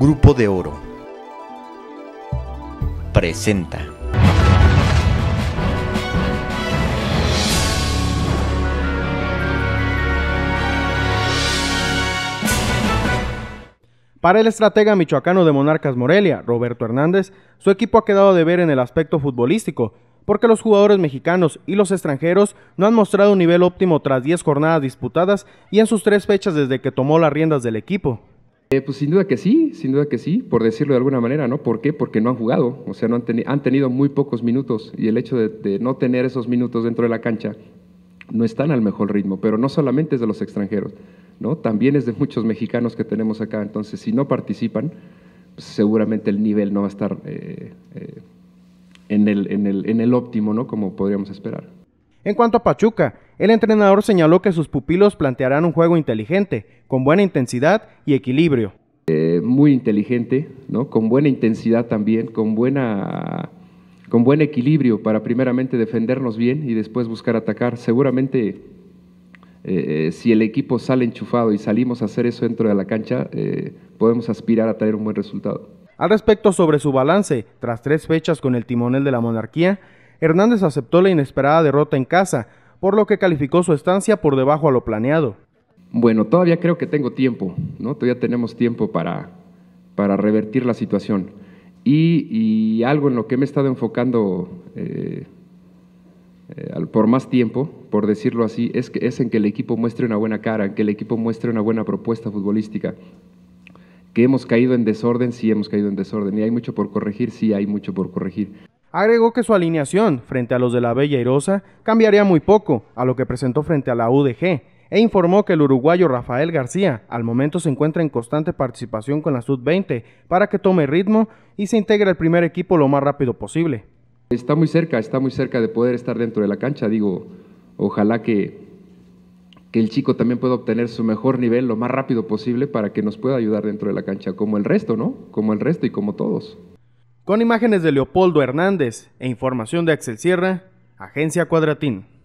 Grupo de Oro presenta. Para el estratega michoacano de Monarcas Morelia, Roberto Hernández, su equipo ha quedado de ver en el aspecto futbolístico, porque los jugadores mexicanos y los extranjeros no han mostrado un nivel óptimo tras 10 jornadas disputadas y en sus tres fechas desde que tomó las riendas del equipo. Eh, pues sin duda que sí, sin duda que sí, por decirlo de alguna manera, ¿no? ¿Por qué? Porque no han jugado, o sea, no han, han tenido muy pocos minutos y el hecho de, no tener esos minutos dentro de la cancha no están al mejor ritmo, pero no solamente es de los extranjeros, ¿no? También es de muchos mexicanos que tenemos acá, entonces si no participan, pues seguramente el nivel no va a estar eh, eh, en el óptimo, ¿no? Como podríamos esperar. En cuanto a Pachuca, el entrenador señaló que sus pupilos plantearán un juego inteligente, con buena intensidad y equilibrio. Eh, muy inteligente, ¿no? con buena intensidad también, con, buena, con buen equilibrio para primeramente defendernos bien y después buscar atacar. Seguramente eh, eh, si el equipo sale enchufado y salimos a hacer eso dentro de la cancha, podemos aspirar a traer un buen resultado. Al respecto sobre su balance, tras tres fechas con el timonel de la monarquía, Hernández aceptó la inesperada derrota en casa, por lo que calificó su estancia por debajo a lo planeado. Bueno, todavía creo que tengo tiempo, ¿no? Todavía tenemos tiempo para, para revertir la situación. Y, algo en lo que me he estado enfocando eh, eh, por más tiempo, por decirlo así, es, que, es en que el equipo muestre una buena cara, en que el equipo muestre una buena propuesta futbolística. Que hemos caído en desorden, sí hemos caído en desorden. Y hay mucho por corregir, sí hay mucho por corregir. Agregó que su alineación frente a los de la Bella Irosa cambiaría muy poco a lo que presentó frente a la UDG e informó que el uruguayo Rafael García al momento se encuentra en constante participación con la Sud-20 para que tome ritmo y se integre al primer equipo lo más rápido posible. Está muy cerca, está muy cerca de poder estar dentro de la cancha, digo, ojalá que, que el chico también pueda obtener su mejor nivel lo más rápido posible para que nos pueda ayudar dentro de la cancha, como el resto, ¿no? Como el resto y como todos. Con imágenes de Leopoldo Hernández e información de Axel Sierra, Agencia Cuadratín.